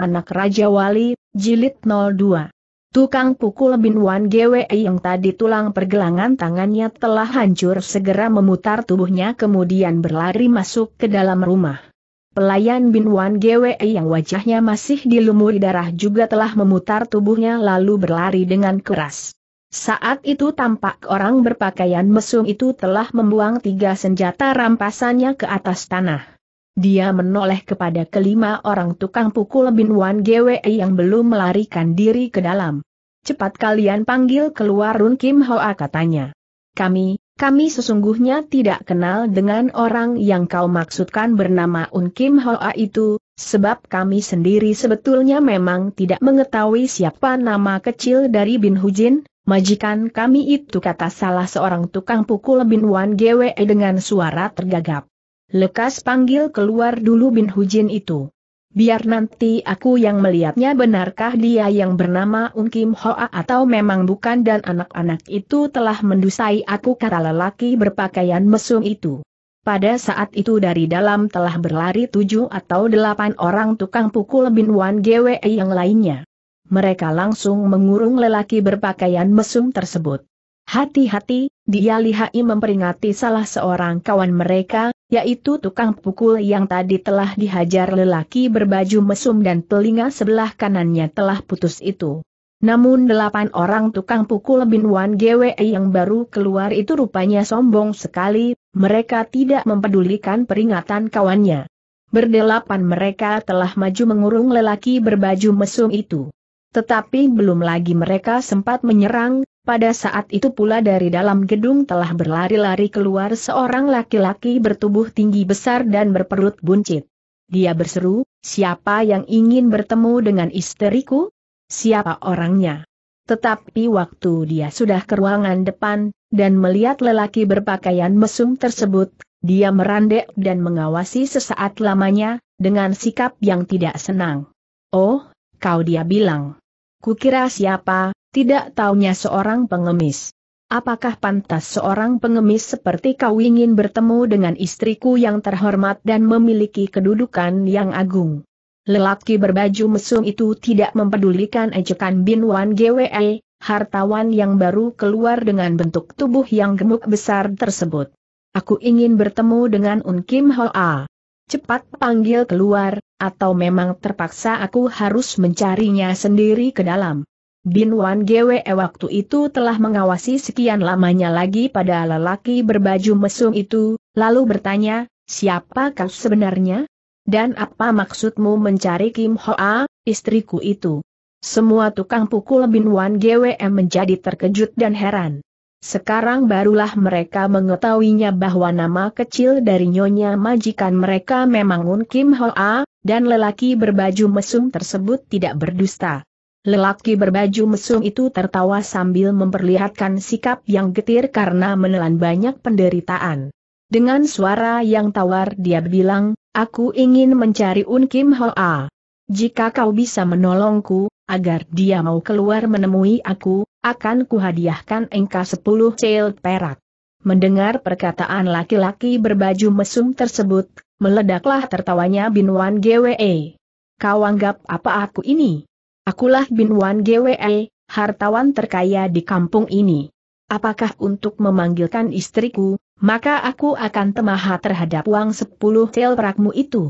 Anak Raja Wali, Jilid 02. Tukang pukul Bin Wan GWI yang tadi tulang pergelangan tangannya telah hancur segera memutar tubuhnya kemudian berlari masuk ke dalam rumah. Pelayan Bin Wan GWI yang wajahnya masih dilumuri darah juga telah memutar tubuhnya lalu berlari dengan keras. Saat itu tampak orang berpakaian mesum itu telah membuang tiga senjata rampasannya ke atas tanah. Dia menoleh kepada kelima orang tukang pukul Bin Wan Gwe yang belum melarikan diri ke dalam. Cepat kalian panggil keluar Run Kim Hoa katanya. Kami, kami sesungguhnya tidak kenal dengan orang yang kau maksudkan bernama Un Kim Hoa itu, sebab kami sendiri sebetulnya memang tidak mengetahui siapa nama kecil dari Bin Hujin, majikan kami itu kata salah seorang tukang pukul Bin Wan Gwe dengan suara tergagap. Lekas panggil keluar dulu Bin Hujin itu. Biar nanti aku yang melihatnya benarkah dia yang bernama Un Kim Hoa atau memang bukan dan anak-anak itu telah mendusai aku kata lelaki berpakaian mesum itu. Pada saat itu dari dalam telah berlari tujuh atau delapan orang tukang pukul Bin Wan GWE yang lainnya. Mereka langsung mengurung lelaki berpakaian mesum tersebut. Hati-hati, dia lihai memperingati salah seorang kawan mereka, yaitu tukang pukul yang tadi telah dihajar lelaki berbaju mesum dan telinga sebelah kanannya telah putus itu. Namun delapan orang tukang pukul Binwan GWE yang baru keluar itu rupanya sombong sekali, mereka tidak mempedulikan peringatan kawannya. Berdelapan mereka telah maju mengurung lelaki berbaju mesum itu. Tetapi belum lagi mereka sempat menyerang, pada saat itu pula dari dalam gedung telah berlari-lari keluar seorang laki-laki bertubuh tinggi besar dan berperut buncit. Dia berseru, siapa yang ingin bertemu dengan istriku? Siapa orangnya? Tetapi waktu dia sudah ke ruangan depan, dan melihat lelaki berpakaian mesum tersebut, dia merandek dan mengawasi sesaat lamanya, dengan sikap yang tidak senang. Oh, kau dia bilang. Kukira siapa, tidak taunya seorang pengemis. Apakah pantas seorang pengemis seperti kau ingin bertemu dengan istriku yang terhormat dan memiliki kedudukan yang agung? Lelaki berbaju mesum itu tidak mempedulikan ejekan Bin Wan GWE, hartawan yang baru keluar dengan bentuk tubuh yang gemuk besar tersebut. Aku ingin bertemu dengan Un Kim Hoa. Cepat panggil keluar, atau memang terpaksa aku harus mencarinya sendiri ke dalam. Bin Wan Gwe e waktu itu telah mengawasi sekian lamanya lagi pada lelaki berbaju mesum itu, lalu bertanya, siapa kau sebenarnya? Dan apa maksudmu mencari Kim Hoa, istriku itu? Semua tukang pukul Bin Wan Gwe e menjadi terkejut dan heran. Sekarang barulah mereka mengetahuinya bahwa nama kecil dari nyonya majikan mereka memang Un Kim Hoa, dan lelaki berbaju mesum tersebut tidak berdusta. Lelaki berbaju mesum itu tertawa sambil memperlihatkan sikap yang getir karena menelan banyak penderitaan. Dengan suara yang tawar dia bilang, aku ingin mencari Un Kim Hoa. Jika kau bisa menolongku, agar dia mau keluar menemui aku, akan kuhadiahkan engkau sepuluh cel perak. Mendengar perkataan laki-laki berbaju mesum tersebut, meledaklah tertawanya Bin Wan GWE. Kau anggap apa aku ini? Akulah Bin Wan GWE, hartawan terkaya di kampung ini. Apakah untuk memanggilkan istriku, maka aku akan temaha terhadap uang sepuluh tel perakmu itu.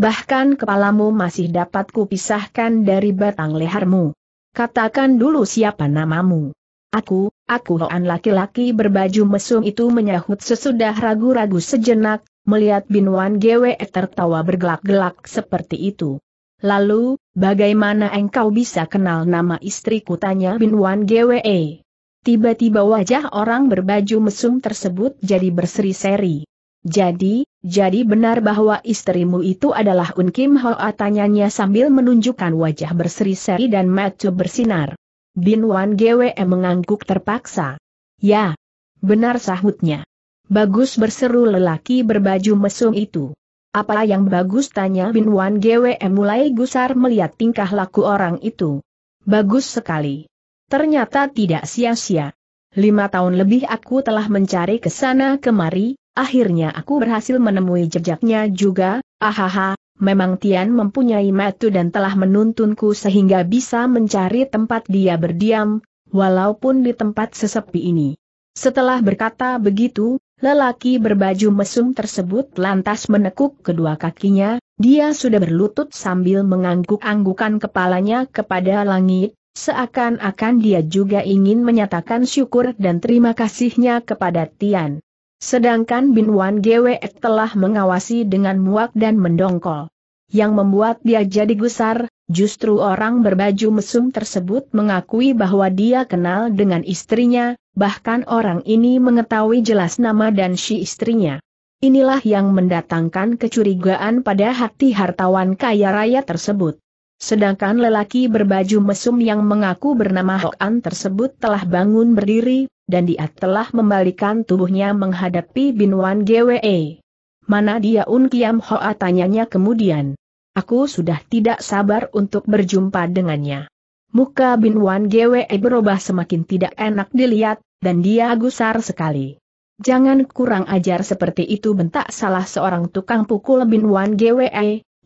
Bahkan kepalamu masih dapat kupisahkan dari batang lehermu. Katakan dulu siapa namamu. Aku, aku Hoan laki-laki berbaju mesum itu menyahut sesudah ragu-ragu sejenak, melihat bin Wan Gwe tertawa bergelak-gelak seperti itu. Lalu, bagaimana engkau bisa kenal nama istriku tanya Bin Wan GWE. Tiba-tiba wajah orang berbaju mesum tersebut jadi berseri-seri. Jadi, jadi benar bahwa istrimu itu adalah Un Kim Hoa tanyanya sambil menunjukkan wajah berseri-seri dan mata bersinar. Bin Wan GWE mengangguk terpaksa. Ya, benar sahutnya. Bagus berseru lelaki berbaju mesum itu. Apa yang bagus tanya Bin Wan GWM mulai gusar melihat tingkah laku orang itu. Bagus sekali. Ternyata tidak sia-sia. Lima tahun lebih aku telah mencari ke sana kemari, akhirnya aku berhasil menemui jejaknya juga, ahaha, memang Tian mempunyai metu dan telah menuntunku sehingga bisa mencari tempat dia berdiam, walaupun di tempat sesepi ini. Setelah berkata begitu, Lelaki berbaju mesum tersebut lantas menekuk kedua kakinya, dia sudah berlutut sambil mengangguk-anggukan kepalanya kepada langit, seakan-akan dia juga ingin menyatakan syukur dan terima kasihnya kepada Tian. Sedangkan Bin Wan Gwe telah mengawasi dengan muak dan mendongkol. Yang membuat dia jadi gusar, Justru orang berbaju mesum tersebut mengakui bahwa dia kenal dengan istrinya, bahkan orang ini mengetahui jelas nama dan si istrinya. Inilah yang mendatangkan kecurigaan pada hati hartawan kaya raya tersebut. Sedangkan lelaki berbaju mesum yang mengaku bernama Hoan tersebut telah bangun berdiri, dan dia telah membalikan tubuhnya menghadapi Bin Wan GWE. Mana dia Un Kiam Hoa tanyanya kemudian. Aku sudah tidak sabar untuk berjumpa dengannya. Muka Bin Wan Gwe berubah semakin tidak enak dilihat, dan dia gusar sekali. Jangan kurang ajar seperti itu bentak salah seorang tukang pukul Bin Wan Gwe,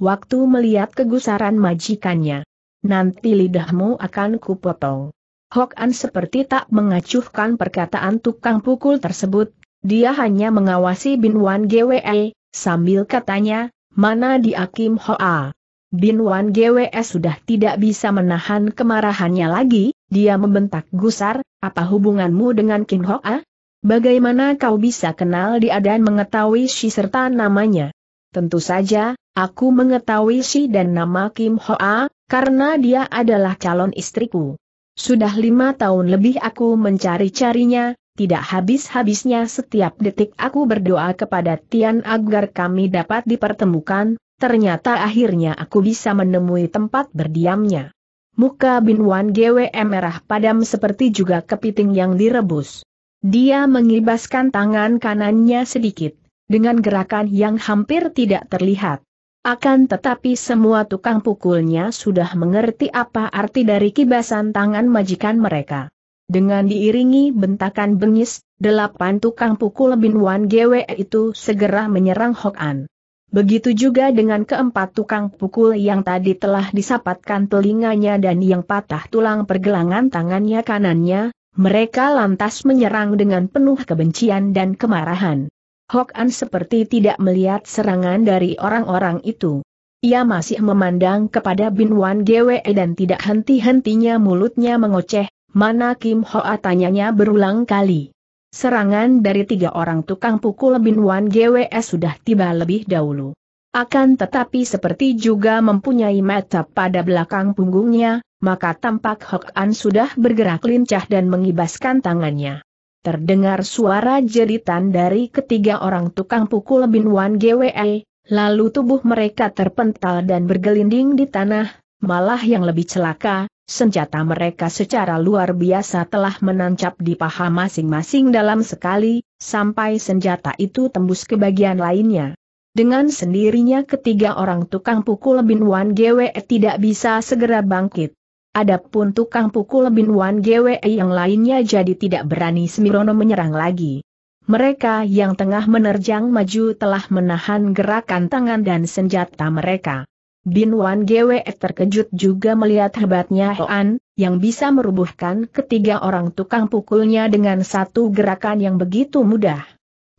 waktu melihat kegusaran majikannya. Nanti lidahmu akan kupotong. Hok An seperti tak mengacuhkan perkataan tukang pukul tersebut, dia hanya mengawasi Bin Wan Gwe, sambil katanya, mana di Akim Hoa. Bin Wan GWS sudah tidak bisa menahan kemarahannya lagi, dia membentak gusar, apa hubunganmu dengan Kim Hoa? Bagaimana kau bisa kenal dia dan mengetahui si serta namanya? Tentu saja, aku mengetahui si dan nama Kim Hoa, karena dia adalah calon istriku. Sudah lima tahun lebih aku mencari-carinya, tidak habis-habisnya setiap detik aku berdoa kepada Tian agar kami dapat dipertemukan, ternyata akhirnya aku bisa menemui tempat berdiamnya. Muka Bin Wan GWM merah padam seperti juga kepiting yang direbus. Dia mengibaskan tangan kanannya sedikit, dengan gerakan yang hampir tidak terlihat. Akan tetapi semua tukang pukulnya sudah mengerti apa arti dari kibasan tangan majikan mereka. Dengan diiringi bentakan bengis, delapan tukang pukul Bin Wan Gwe itu segera menyerang Hok An. Begitu juga dengan keempat tukang pukul yang tadi telah disapatkan telinganya dan yang patah tulang pergelangan tangannya kanannya, mereka lantas menyerang dengan penuh kebencian dan kemarahan. Hok An seperti tidak melihat serangan dari orang-orang itu. Ia masih memandang kepada Bin Wan Gwe dan tidak henti-hentinya mulutnya mengoceh, Mana Kim Hoa tanyanya berulang kali. Serangan dari tiga orang tukang pukul Bin Wan GWS sudah tiba lebih dahulu. Akan tetapi seperti juga mempunyai mata pada belakang punggungnya, maka tampak Hok An sudah bergerak lincah dan mengibaskan tangannya. Terdengar suara jeritan dari ketiga orang tukang pukul Bin Wan GWE, lalu tubuh mereka terpental dan bergelinding di tanah, Malah yang lebih celaka, senjata mereka secara luar biasa telah menancap di paha masing-masing dalam sekali, sampai senjata itu tembus ke bagian lainnya. Dengan sendirinya ketiga orang tukang pukul Bin Wan GWE tidak bisa segera bangkit. Adapun tukang pukul Bin Wan GWE yang lainnya jadi tidak berani Semirono menyerang lagi. Mereka yang tengah menerjang maju telah menahan gerakan tangan dan senjata mereka. Bin Wan Gwe terkejut juga melihat hebatnya Hoan, yang bisa merubuhkan ketiga orang tukang pukulnya dengan satu gerakan yang begitu mudah.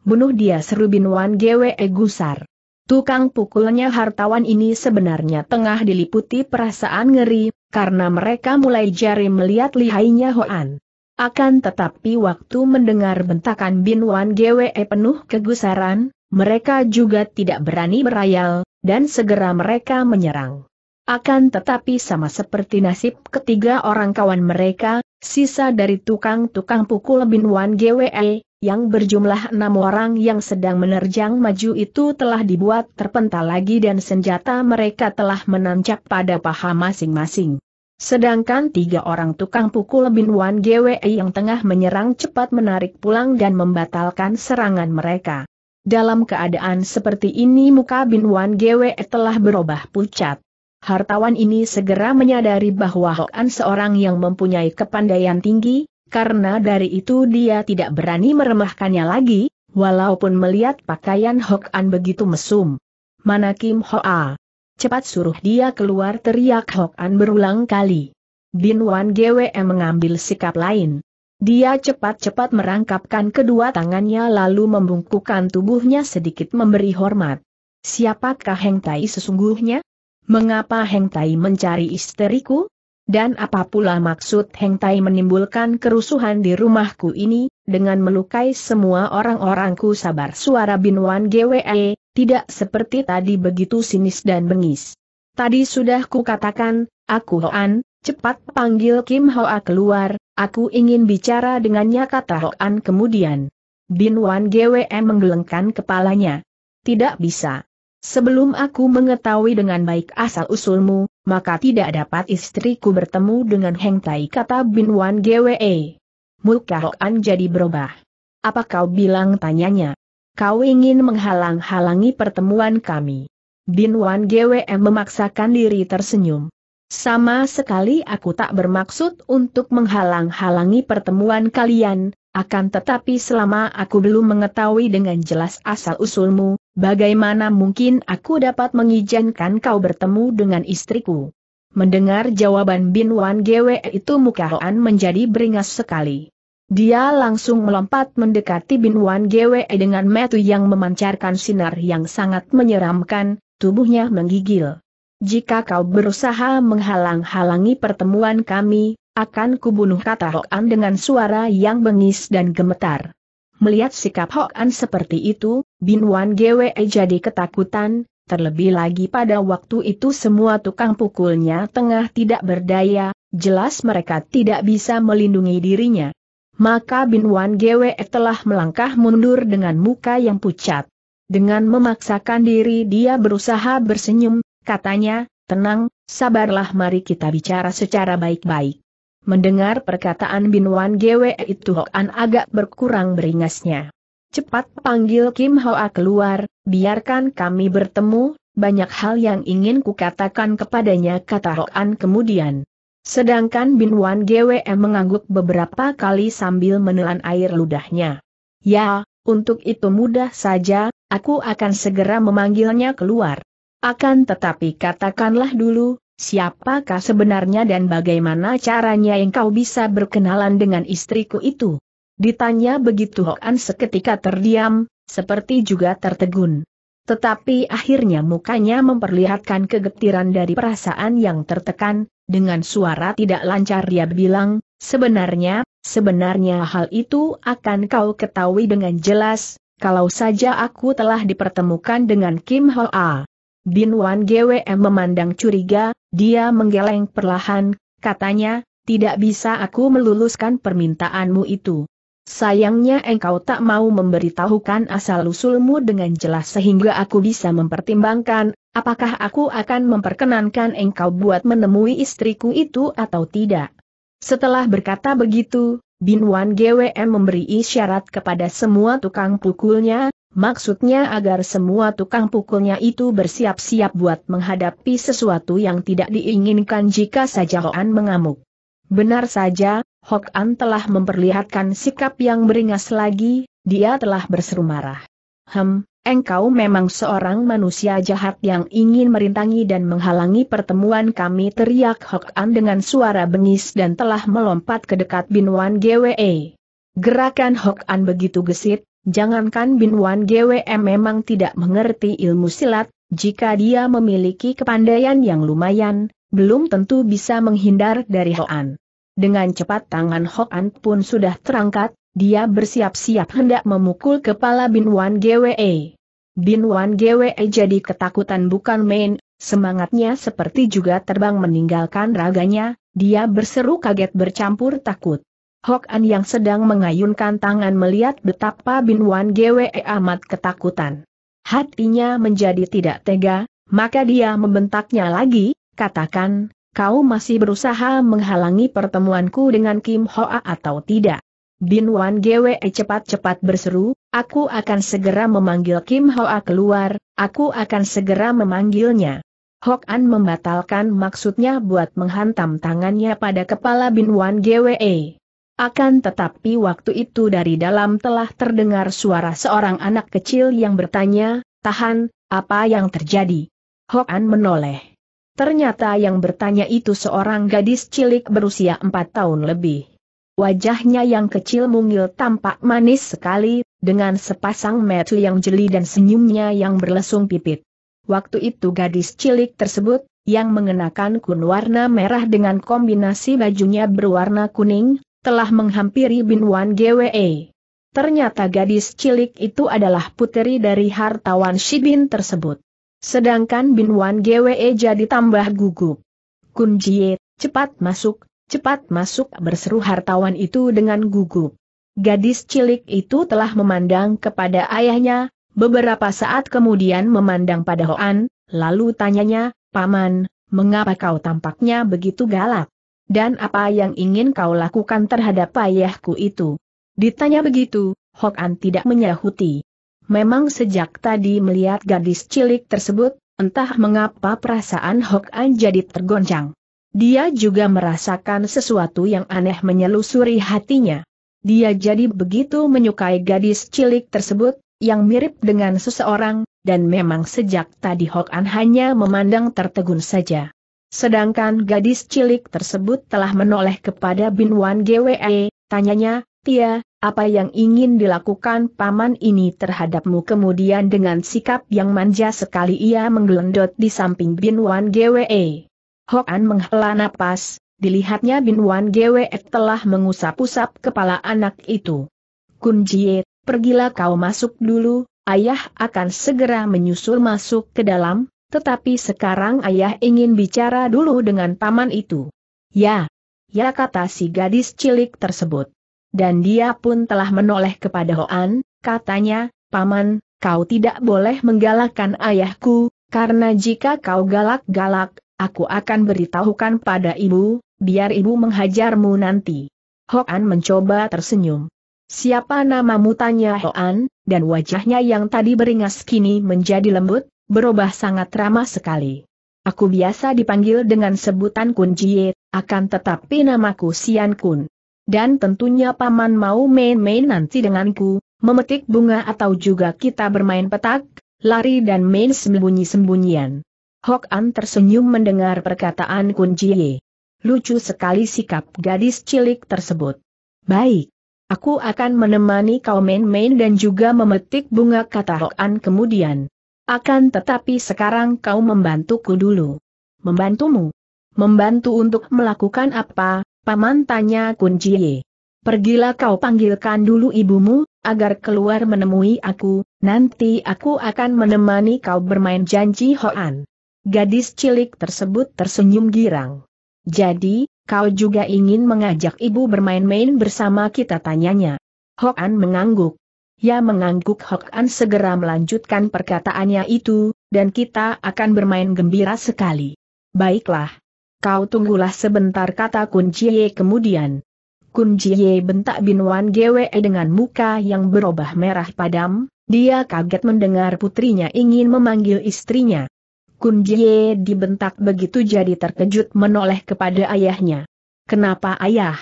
Bunuh dia seru Bin Wan Gwe gusar. Tukang pukulnya hartawan ini sebenarnya tengah diliputi perasaan ngeri, karena mereka mulai jari melihat lihainya Hoan. Akan tetapi waktu mendengar bentakan Bin Wan Gwe penuh kegusaran, mereka juga tidak berani berayal, dan segera mereka menyerang. Akan tetapi sama seperti nasib ketiga orang kawan mereka, sisa dari tukang-tukang pukul Bin Wan GWE, yang berjumlah enam orang yang sedang menerjang maju itu telah dibuat terpental lagi dan senjata mereka telah menancap pada paha masing-masing. Sedangkan tiga orang tukang pukul Bin Wan GWE yang tengah menyerang cepat menarik pulang dan membatalkan serangan mereka. Dalam keadaan seperti ini muka Bin Wan Gwe telah berubah pucat. Hartawan ini segera menyadari bahwa Hoan seorang yang mempunyai kepandaian tinggi, karena dari itu dia tidak berani meremahkannya lagi, walaupun melihat pakaian Hoan begitu mesum. Mana Kim Hoa? Cepat suruh dia keluar teriak Hoan berulang kali. Bin Wan Gwe mengambil sikap lain. Dia cepat-cepat merangkapkan kedua tangannya lalu membungkukkan tubuhnya sedikit memberi hormat. Siapakah Heng Tai sesungguhnya? Mengapa Heng Tai mencari isteriku? Dan apa pula maksud Heng Tai menimbulkan kerusuhan di rumahku ini, dengan melukai semua orang-orangku sabar suara Bin Wan GWE, tidak seperti tadi begitu sinis dan bengis. Tadi sudah kukatakan, aku Hoan, Cepat panggil Kim Hoa keluar, aku ingin bicara dengannya kata Hoan kemudian. Bin Wan GWM menggelengkan kepalanya. Tidak bisa. Sebelum aku mengetahui dengan baik asal-usulmu, maka tidak dapat istriku bertemu dengan Heng Tai kata Bin Wan GWE. Muka Hoan jadi berubah. Apa kau bilang tanyanya? Kau ingin menghalang-halangi pertemuan kami. Bin Wan GWM memaksakan diri tersenyum. Sama sekali aku tak bermaksud untuk menghalang-halangi pertemuan kalian, akan tetapi selama aku belum mengetahui dengan jelas asal-usulmu, bagaimana mungkin aku dapat mengizinkan kau bertemu dengan istriku? Mendengar jawaban Bin Wan Gwe itu muka Hoan menjadi beringas sekali. Dia langsung melompat mendekati Bin Wan Gwe dengan metu yang memancarkan sinar yang sangat menyeramkan, tubuhnya menggigil. Jika kau berusaha menghalang-halangi pertemuan kami, akan kubunuh kata Hok An dengan suara yang bengis dan gemetar. Melihat sikap Hok An seperti itu, Bin Wan Gwe jadi ketakutan, terlebih lagi pada waktu itu semua tukang pukulnya tengah tidak berdaya, jelas mereka tidak bisa melindungi dirinya. Maka Bin Wan Gwe telah melangkah mundur dengan muka yang pucat. Dengan memaksakan diri dia berusaha bersenyum, Katanya, tenang, sabarlah mari kita bicara secara baik-baik. Mendengar perkataan Binwan Gwe itu Hoan agak berkurang beringasnya. Cepat panggil Kim Hoa keluar, biarkan kami bertemu, banyak hal yang ingin kukatakan kepadanya kata Hoan kemudian. Sedangkan Binwan Gwe mengangguk beberapa kali sambil menelan air ludahnya. Ya, untuk itu mudah saja, aku akan segera memanggilnya keluar. Akan tetapi katakanlah dulu, siapakah sebenarnya dan bagaimana caranya engkau bisa berkenalan dengan istriku itu? Ditanya begitu Hoan seketika terdiam, seperti juga tertegun. Tetapi akhirnya mukanya memperlihatkan kegetiran dari perasaan yang tertekan, dengan suara tidak lancar dia bilang, Sebenarnya, sebenarnya hal itu akan kau ketahui dengan jelas, kalau saja aku telah dipertemukan dengan Kim Ho A. Bin Wan GWM memandang curiga, dia menggeleng perlahan, katanya, tidak bisa aku meluluskan permintaanmu itu. Sayangnya engkau tak mau memberitahukan asal-usulmu dengan jelas sehingga aku bisa mempertimbangkan, apakah aku akan memperkenankan engkau buat menemui istriku itu atau tidak. Setelah berkata begitu, Bin Wan GWM memberi isyarat kepada semua tukang pukulnya, Maksudnya agar semua tukang pukulnya itu bersiap-siap buat menghadapi sesuatu yang tidak diinginkan jika saja Hoan mengamuk. Benar saja, Hok An telah memperlihatkan sikap yang beringas lagi, dia telah berseru marah. Hem, engkau memang seorang manusia jahat yang ingin merintangi dan menghalangi pertemuan kami teriak Hok An dengan suara bengis dan telah melompat ke dekat Bin Wan GWE. Gerakan Hok An begitu gesit, Jangankan Bin Wan GWM memang tidak mengerti ilmu silat, jika dia memiliki kepandaian yang lumayan, belum tentu bisa menghindar dari Hoan. Dengan cepat tangan Hoan pun sudah terangkat, dia bersiap-siap hendak memukul kepala Bin Wan GWE. Bin Wan GWE jadi ketakutan bukan main, semangatnya seperti juga terbang meninggalkan raganya, dia berseru kaget bercampur takut. Hok An yang sedang mengayunkan tangan melihat betapa Bin Wan Gwe amat ketakutan. Hatinya menjadi tidak tega, maka dia membentaknya lagi, katakan, kau masih berusaha menghalangi pertemuanku dengan Kim Hoa atau tidak. Bin Wan Gwe cepat-cepat berseru, aku akan segera memanggil Kim Hoa keluar, aku akan segera memanggilnya. Hok An membatalkan maksudnya buat menghantam tangannya pada kepala Bin Wan Gwe. Akan tetapi waktu itu dari dalam telah terdengar suara seorang anak kecil yang bertanya, tahan, apa yang terjadi? Hoan menoleh. Ternyata yang bertanya itu seorang gadis cilik berusia empat tahun lebih. Wajahnya yang kecil mungil tampak manis sekali, dengan sepasang metu yang jeli dan senyumnya yang berlesung pipit. Waktu itu gadis cilik tersebut, yang mengenakan kun warna merah dengan kombinasi bajunya berwarna kuning, telah menghampiri Bin Wan GWE. Ternyata gadis cilik itu adalah puteri dari hartawan Shibin tersebut. Sedangkan Bin Wan GWE jadi tambah gugup. Kun Jie, cepat masuk, cepat masuk berseru hartawan itu dengan gugup. Gadis cilik itu telah memandang kepada ayahnya, beberapa saat kemudian memandang pada Hoan, lalu tanyanya, Paman, mengapa kau tampaknya begitu galak? Dan apa yang ingin kau lakukan terhadap ayahku itu? Ditanya begitu, Hokan tidak menyahuti. Memang sejak tadi melihat gadis cilik tersebut, entah mengapa perasaan Hokan jadi tergoncang. Dia juga merasakan sesuatu yang aneh menyelusuri hatinya. Dia jadi begitu menyukai gadis cilik tersebut, yang mirip dengan seseorang, dan memang sejak tadi Hokan hanya memandang tertegun saja. Sedangkan gadis cilik tersebut telah menoleh kepada Bin Wan GWE, tanyanya, Tia, apa yang ingin dilakukan paman ini terhadapmu kemudian dengan sikap yang manja sekali ia menggelendot di samping Bin Wan GWE. Hokan menghela napas, dilihatnya Bin Wan GWE telah mengusap-usap kepala anak itu. Kun Jie, pergilah kau masuk dulu, ayah akan segera menyusul masuk ke dalam, tetapi sekarang ayah ingin bicara dulu dengan paman itu. Ya, ya kata si gadis cilik tersebut. Dan dia pun telah menoleh kepada Hoan, katanya, paman, kau tidak boleh menggalakkan ayahku, karena jika kau galak-galak, aku akan beritahukan pada ibu, biar ibu menghajarmu nanti. Hoan mencoba tersenyum. Siapa namamu tanya Hoan, dan wajahnya yang tadi beringas kini menjadi lembut, berubah sangat ramah sekali. Aku biasa dipanggil dengan sebutan Kun Jie, akan tetapi namaku Sian Kun. Dan tentunya paman mau main-main nanti denganku, memetik bunga atau juga kita bermain petak, lari dan main sembunyi-sembunyian. Hok An tersenyum mendengar perkataan Kun Jie. Lucu sekali sikap gadis cilik tersebut. Baik. Aku akan menemani kau main-main dan juga memetik bunga kata Hok An kemudian. Akan tetapi sekarang kau membantuku dulu. Membantumu? Membantu untuk melakukan apa? Paman tanya Kun Jie. Pergilah kau panggilkan dulu ibumu, agar keluar menemui aku, nanti aku akan menemani kau bermain janji Hoan. Gadis cilik tersebut tersenyum girang. Jadi, kau juga ingin mengajak ibu bermain-main bersama kita tanyanya. Hoan mengangguk. Ya mengangguk Hok An segera melanjutkan perkataannya itu, dan kita akan bermain gembira sekali. Baiklah. Kau tunggulah sebentar kata Kun Jie kemudian. Kun Jie bentak Wan Gwe dengan muka yang berubah merah padam, dia kaget mendengar putrinya ingin memanggil istrinya. Kun Jie dibentak begitu jadi terkejut menoleh kepada ayahnya. Kenapa ayah?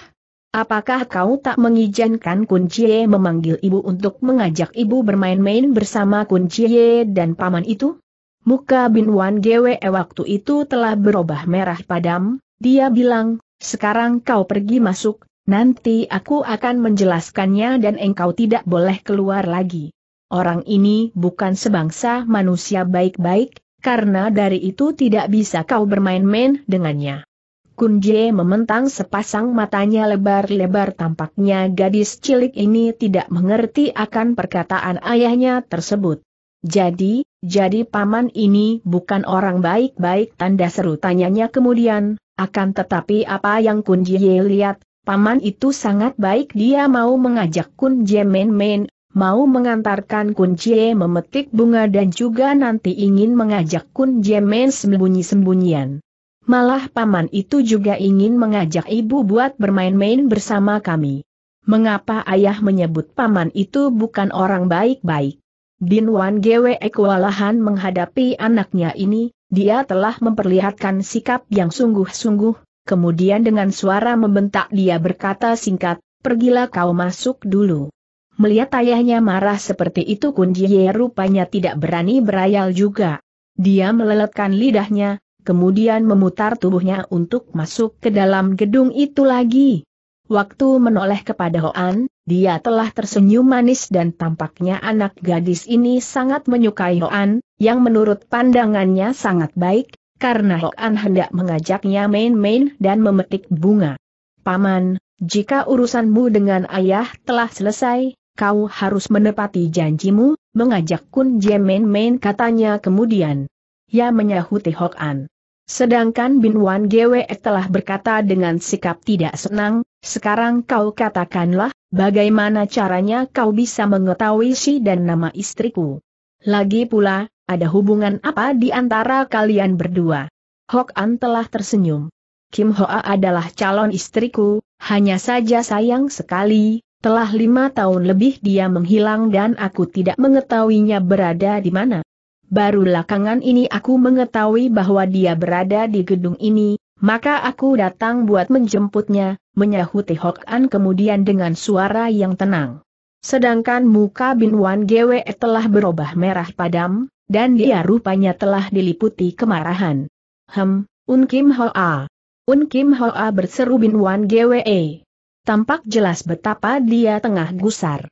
Apakah kau tak mengizinkan Kuncie memanggil ibu untuk mengajak ibu bermain-main bersama Kuncie dan paman itu? Muka Bin Wan Gwe waktu itu telah berubah merah padam, dia bilang, sekarang kau pergi masuk, nanti aku akan menjelaskannya dan engkau tidak boleh keluar lagi. Orang ini bukan sebangsa manusia baik-baik, karena dari itu tidak bisa kau bermain-main dengannya. Kun Jie mementang sepasang matanya lebar-lebar tampaknya gadis cilik ini tidak mengerti akan perkataan ayahnya tersebut. Jadi, jadi paman ini bukan orang baik-baik tanda seru tanyanya kemudian, akan tetapi apa yang Kun Jie lihat, paman itu sangat baik dia mau mengajak Kun Jie main-main, mau mengantarkan Kun Jie memetik bunga dan juga nanti ingin mengajak Kun Jie main sembunyi-sembunyian. Malah paman itu juga ingin mengajak ibu buat bermain-main bersama kami. Mengapa ayah menyebut paman itu bukan orang baik-baik? Bin Wan Gwe kewalahan menghadapi anaknya ini, dia telah memperlihatkan sikap yang sungguh-sungguh, kemudian dengan suara membentak dia berkata singkat, pergilah kau masuk dulu. Melihat ayahnya marah seperti itu Kun Jie rupanya tidak berani berayal juga. Dia meleletkan lidahnya, kemudian memutar tubuhnya untuk masuk ke dalam gedung itu lagi. Waktu menoleh kepada Hoan, dia telah tersenyum manis dan tampaknya anak gadis ini sangat menyukai Hoan, yang menurut pandangannya sangat baik, karena Hoan hendak mengajaknya main-main dan memetik bunga. Paman, jika urusanmu dengan ayah telah selesai, kau harus menepati janjimu, mengajak Kun Jie main-main katanya kemudian. Ya menyahuti Hoan. Sedangkan Bin Wan Gwe telah berkata dengan sikap tidak senang, sekarang kau katakanlah, bagaimana caranya kau bisa mengetahui si dan nama istriku. Lagi pula, ada hubungan apa di antara kalian berdua? Hok An telah tersenyum. Kim Hoa adalah calon istriku, hanya saja sayang sekali, telah lima tahun lebih dia menghilang dan aku tidak mengetahuinya berada di mana. Baru lakangan ini aku mengetahui bahwa dia berada di gedung ini, maka aku datang buat menjemputnya, menyahuti Hok An kemudian dengan suara yang tenang. Sedangkan muka Bin Wan Gwe telah berubah merah padam, dan dia rupanya telah diliputi kemarahan. Hem, Un Kim Hoa. Un Kim Hoa berseru Bin Wan Gwe. Tampak jelas betapa dia tengah gusar.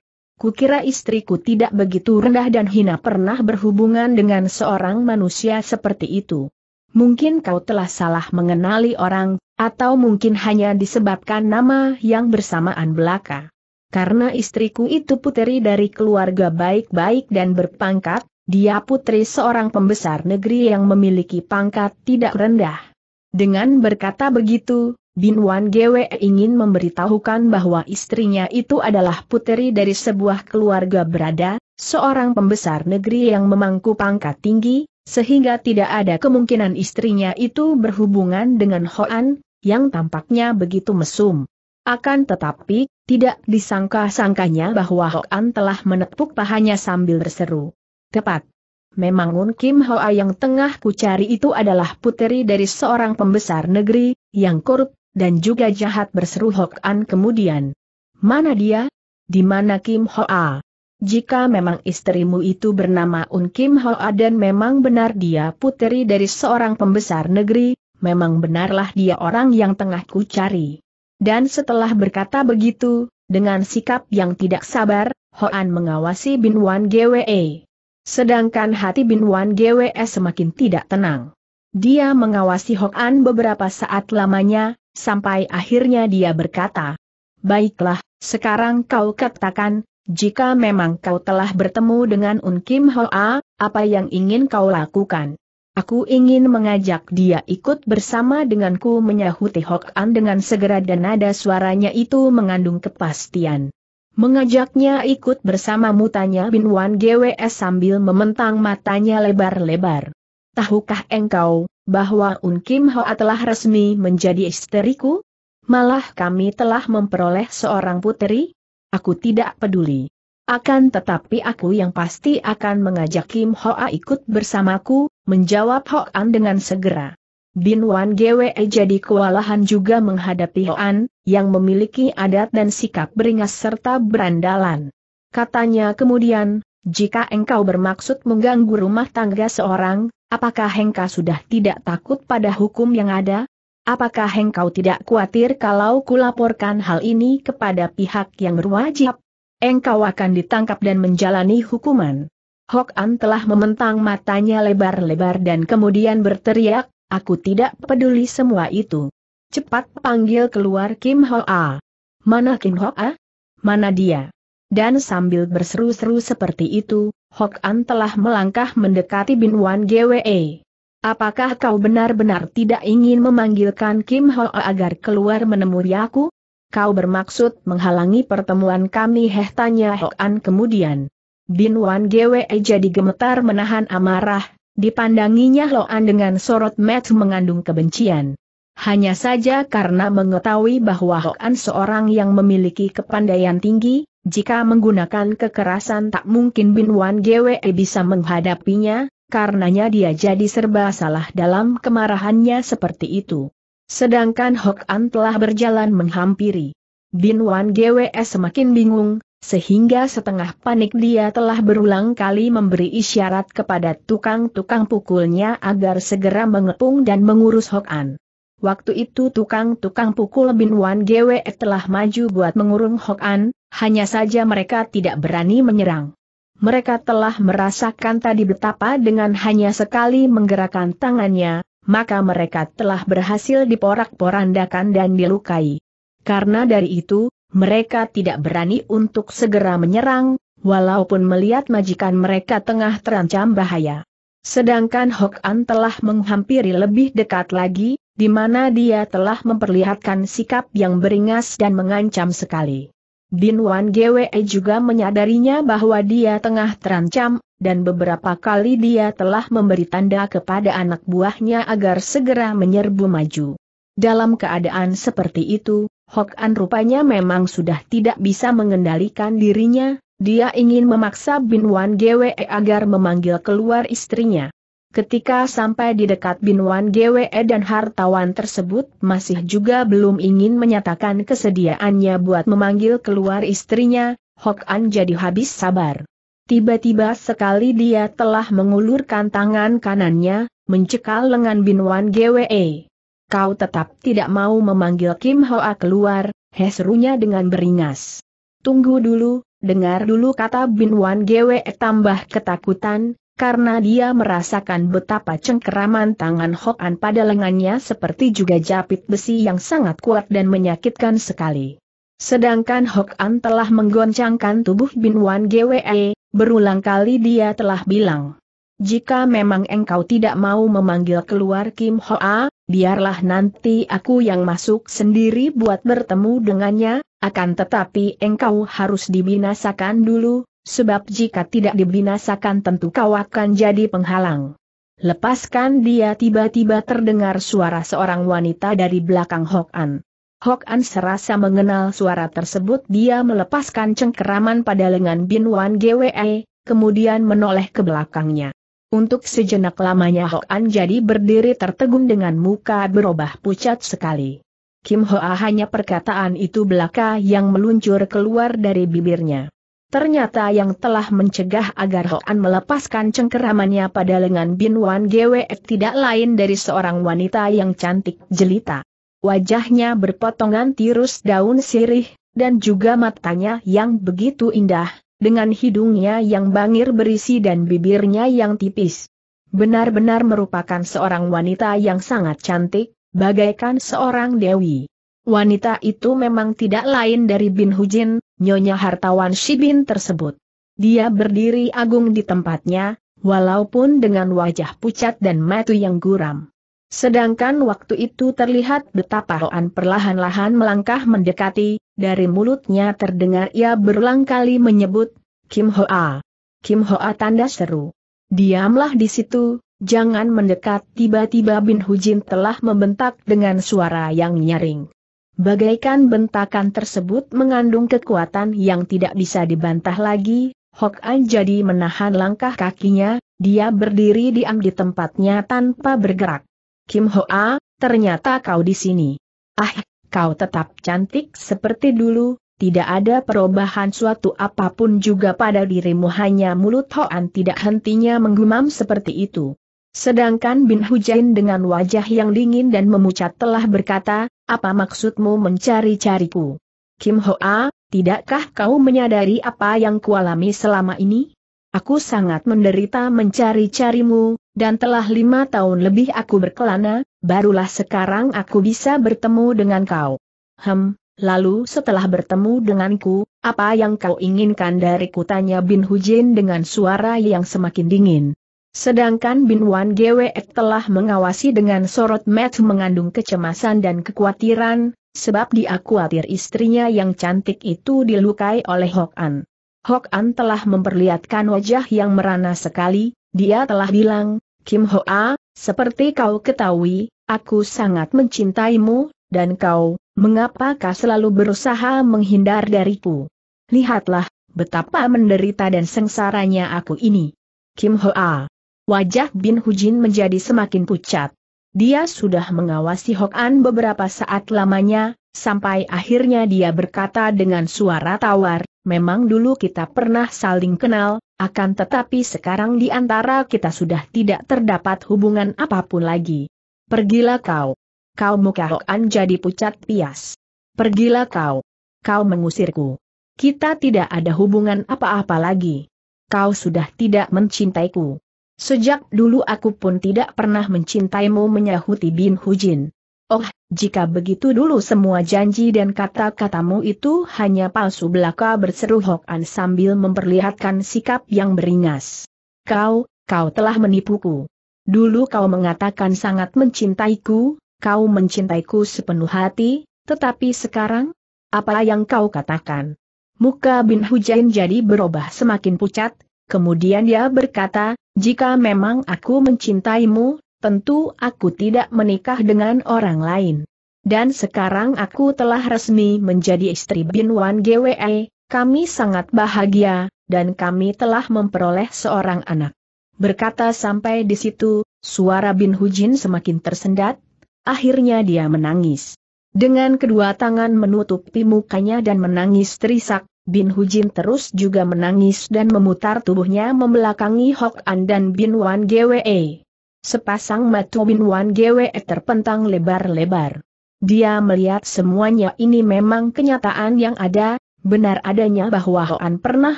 Kukira istriku tidak begitu rendah dan hina pernah berhubungan dengan seorang manusia seperti itu. Mungkin kau telah salah mengenali orang, atau mungkin hanya disebabkan nama yang bersamaan belaka. Karena istriku itu putri dari keluarga baik-baik dan berpangkat, dia putri seorang pembesar negeri yang memiliki pangkat tidak rendah. Dengan berkata begitu, Bin Wan Gwe ingin memberitahukan bahwa istrinya itu adalah puteri dari sebuah keluarga berada, seorang pembesar negeri yang memangku pangkat tinggi, sehingga tidak ada kemungkinan istrinya itu berhubungan dengan Hoan, yang tampaknya begitu mesum. Akan tetapi, tidak disangka-sangkanya bahwa Hoan telah menepuk pahanya sambil berseru. Tepat. Memang Un Kim Hoa yang tengah kucari itu adalah puteri dari seorang pembesar negeri, yang korup, dan juga jahat berseru Hok An kemudian. Mana dia? Di mana Kim Hoa? Jika memang istrimu itu bernama Un Kim Hoa dan memang benar dia puteri dari seorang pembesar negeri, memang benarlah dia orang yang tengah ku cari. Dan setelah berkata begitu, dengan sikap yang tidak sabar, Hoan mengawasi Bin Wan GWE. Sedangkan hati Bin Wan GWE semakin tidak tenang. Dia mengawasi Hok An beberapa saat lamanya, sampai akhirnya dia berkata, Baiklah, sekarang kau katakan, jika memang kau telah bertemu dengan Un Kim Hoa, apa yang ingin kau lakukan? Aku ingin mengajak dia ikut bersama denganku menyahuti Hok An dengan segera dan nada suaranya itu mengandung kepastian. Mengajaknya ikut bersama mutanya Bin Wan GWS sambil mementang matanya lebar-lebar tahukah engkau, bahwa Un Kim Hoa telah resmi menjadi istriku? Malah kami telah memperoleh seorang putri. Aku tidak peduli. Akan tetapi aku yang pasti akan mengajak Kim Hoa ikut bersamaku, menjawab Hoan dengan segera. Bin Wan Gwe jadi kewalahan juga menghadapi Hoan, yang memiliki adat dan sikap beringas serta berandalan. Katanya kemudian, jika engkau bermaksud mengganggu rumah tangga seorang, apakah engkau sudah tidak takut pada hukum yang ada? Apakah engkau tidak khawatir kalau kulaporkan hal ini kepada pihak yang berwajib? Engkau akan ditangkap dan menjalani hukuman. Hok An telah mementang matanya lebar-lebar dan kemudian berteriak, aku tidak peduli semua itu. Cepat panggil keluar Kim Ho A. Mana Kim Ho A? Mana dia? Dan sambil berseru-seru seperti itu, Hok An telah melangkah mendekati Bin Wan GWE. Apakah kau benar-benar tidak ingin memanggilkan Kim Ho agar keluar menemui aku? Kau bermaksud menghalangi pertemuan kami heh tanya Hok An kemudian. Bin Wan GWE jadi gemetar menahan amarah, dipandanginya Hok An dengan sorot mata mengandung kebencian. Hanya saja karena mengetahui bahwa Hok An seorang yang memiliki kepandaian tinggi, jika menggunakan kekerasan tak mungkin Bin Wan Gwe bisa menghadapinya, karenanya dia jadi serba salah dalam kemarahannya seperti itu. Sedangkan Hok An telah berjalan menghampiri. Bin Wan Gwe semakin bingung, sehingga setengah panik dia telah berulang kali memberi isyarat kepada tukang-tukang pukulnya agar segera mengepung dan mengurus Hok An. Waktu itu tukang-tukang pukul Bin Wan Gwe telah maju buat mengurung Hok An, hanya saja mereka tidak berani menyerang. Mereka telah merasakan tadi betapa dengan hanya sekali menggerakkan tangannya, maka mereka telah berhasil diporak-porandakan dan dilukai. Karena dari itu, mereka tidak berani untuk segera menyerang, walaupun melihat majikan mereka tengah terancam bahaya. Sedangkan Hok An telah menghampiri lebih dekat lagi, di mana dia telah memperlihatkan sikap yang beringas dan mengancam sekali. Bin Wan Gwe juga menyadarinya bahwa dia tengah terancam, dan beberapa kali dia telah memberi tanda kepada anak buahnya agar segera menyerbu maju. Dalam keadaan seperti itu, Hok An rupanya memang sudah tidak bisa mengendalikan dirinya, dia ingin memaksa Bin Wan Gwe agar memanggil keluar istrinya. Ketika sampai di dekat binuan GWE dan hartawan tersebut masih juga belum ingin menyatakan kesediaannya buat memanggil keluar istrinya, Hok An jadi habis sabar. Tiba-tiba sekali dia telah mengulurkan tangan kanannya, mencekal lengan binuan GWE. Kau tetap tidak mau memanggil Kim Hoa keluar, he serunya dengan beringas. Tunggu dulu, dengar dulu kata binuan GWE tambah ketakutan, karena dia merasakan betapa cengkeraman tangan Hokan pada lengannya seperti juga japit besi yang sangat kuat dan menyakitkan sekali. Sedangkan Hokan telah menggoncangkan tubuh Bin Wan Gwe, berulang kali dia telah bilang. Jika memang engkau tidak mau memanggil keluar Kim Hoa, biarlah nanti aku yang masuk sendiri buat bertemu dengannya, akan tetapi engkau harus dibinasakan dulu, Sebab jika tidak dibinasakan tentu kau akan jadi penghalang. Lepaskan dia tiba-tiba terdengar suara seorang wanita dari belakang Hok An. Hok An serasa mengenal suara tersebut dia melepaskan cengkeraman pada lengan Bin Wan GWE, kemudian menoleh ke belakangnya. Untuk sejenak lamanya Hok An jadi berdiri tertegun dengan muka berubah pucat sekali. Kim Hoa hanya perkataan itu belaka yang meluncur keluar dari bibirnya. Ternyata yang telah mencegah agar Hoan melepaskan cengkeramannya pada lengan Bin Wan Gwe tidak lain dari seorang wanita yang cantik jelita. Wajahnya berpotongan tirus daun sirih, dan juga matanya yang begitu indah, dengan hidungnya yang bangir berisi dan bibirnya yang tipis. Benar-benar merupakan seorang wanita yang sangat cantik, bagaikan seorang dewi. Wanita itu memang tidak lain dari Bin Hujin, Nyonya Hartawan Shibin tersebut. Dia berdiri agung di tempatnya, walaupun dengan wajah pucat dan matu yang guram. Sedangkan waktu itu terlihat betapa Hoan perlahan-lahan melangkah mendekati, dari mulutnya terdengar ia berulang kali menyebut, Kim Hoa. Kim Hoa tanda seru. Diamlah di situ, jangan mendekat tiba-tiba Bin Hujin telah membentak dengan suara yang nyaring. Bagaikan bentakan tersebut mengandung kekuatan yang tidak bisa dibantah lagi, Hok An jadi menahan langkah kakinya, dia berdiri diam di tempatnya tanpa bergerak. Kim Hoa, ternyata kau di sini. Ah, kau tetap cantik seperti dulu, tidak ada perubahan suatu apapun juga pada dirimu hanya mulut An tidak hentinya menggumam seperti itu. Sedangkan Bin Hujain dengan wajah yang dingin dan memucat telah berkata, apa maksudmu mencari-cariku? Kim Hoa, tidakkah kau menyadari apa yang kualami selama ini? Aku sangat menderita mencari-carimu, dan telah lima tahun lebih aku berkelana, barulah sekarang aku bisa bertemu dengan kau. Hem, lalu setelah bertemu denganku, apa yang kau inginkan dari kutanya Bin Hujin dengan suara yang semakin dingin. Sedangkan Bin Wan Gwe telah mengawasi dengan sorot mata mengandung kecemasan dan kekhawatiran, sebab dia khawatir istrinya yang cantik itu dilukai oleh Hok An. Hok An telah memperlihatkan wajah yang merana sekali, dia telah bilang, Kim Ho A, seperti kau ketahui, aku sangat mencintaimu, dan kau, mengapa kau selalu berusaha menghindar dariku? Lihatlah, betapa menderita dan sengsaranya aku ini. Kim Ho A wajah Bin Hujin menjadi semakin pucat. Dia sudah mengawasi Hok beberapa saat lamanya, sampai akhirnya dia berkata dengan suara tawar, memang dulu kita pernah saling kenal, akan tetapi sekarang di antara kita sudah tidak terdapat hubungan apapun lagi. Pergilah kau. Kau muka Hok An jadi pucat pias. Pergilah kau. Kau mengusirku. Kita tidak ada hubungan apa-apa lagi. Kau sudah tidak mencintaiku. Sejak dulu aku pun tidak pernah mencintaimu menyahuti Bin Hujin. Oh, jika begitu dulu semua janji dan kata-katamu itu hanya palsu belaka berseru Hok sambil memperlihatkan sikap yang beringas. Kau, kau telah menipuku. Dulu kau mengatakan sangat mencintaiku, kau mencintaiku sepenuh hati, tetapi sekarang? Apa yang kau katakan? Muka Bin Hujain jadi berubah semakin pucat, Kemudian dia berkata, jika memang aku mencintaimu, tentu aku tidak menikah dengan orang lain. Dan sekarang aku telah resmi menjadi istri Bin Wan GWE, kami sangat bahagia, dan kami telah memperoleh seorang anak. Berkata sampai di situ, suara Bin Hujin semakin tersendat, akhirnya dia menangis. Dengan kedua tangan menutupi mukanya dan menangis terisak, Bin Hujin terus juga menangis dan memutar tubuhnya membelakangi Hok An dan Bin Wan Gwe. Sepasang mata Bin Wan Gwe terpentang lebar-lebar. Dia melihat semuanya ini memang kenyataan yang ada, benar adanya bahwa Hok An pernah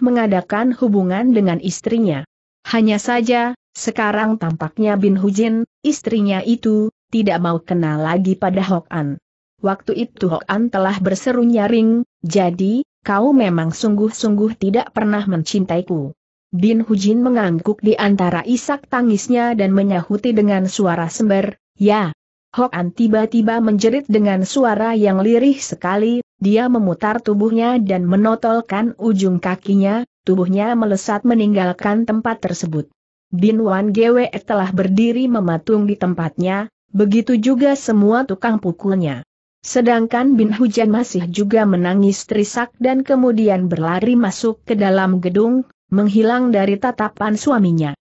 mengadakan hubungan dengan istrinya. Hanya saja, sekarang tampaknya Bin Hujin, istrinya itu, tidak mau kenal lagi pada Hok An. Waktu itu Hok An telah berseru nyaring, jadi, kau memang sungguh-sungguh tidak pernah mencintaiku. Bin Hujin mengangguk di antara isak tangisnya dan menyahuti dengan suara sember, ya. Hokan tiba-tiba menjerit dengan suara yang lirih sekali, dia memutar tubuhnya dan menotolkan ujung kakinya, tubuhnya melesat meninggalkan tempat tersebut. Bin Wan Gwe telah berdiri mematung di tempatnya, begitu juga semua tukang pukulnya. Sedangkan Bin Hujan masih juga menangis terisak dan kemudian berlari masuk ke dalam gedung, menghilang dari tatapan suaminya.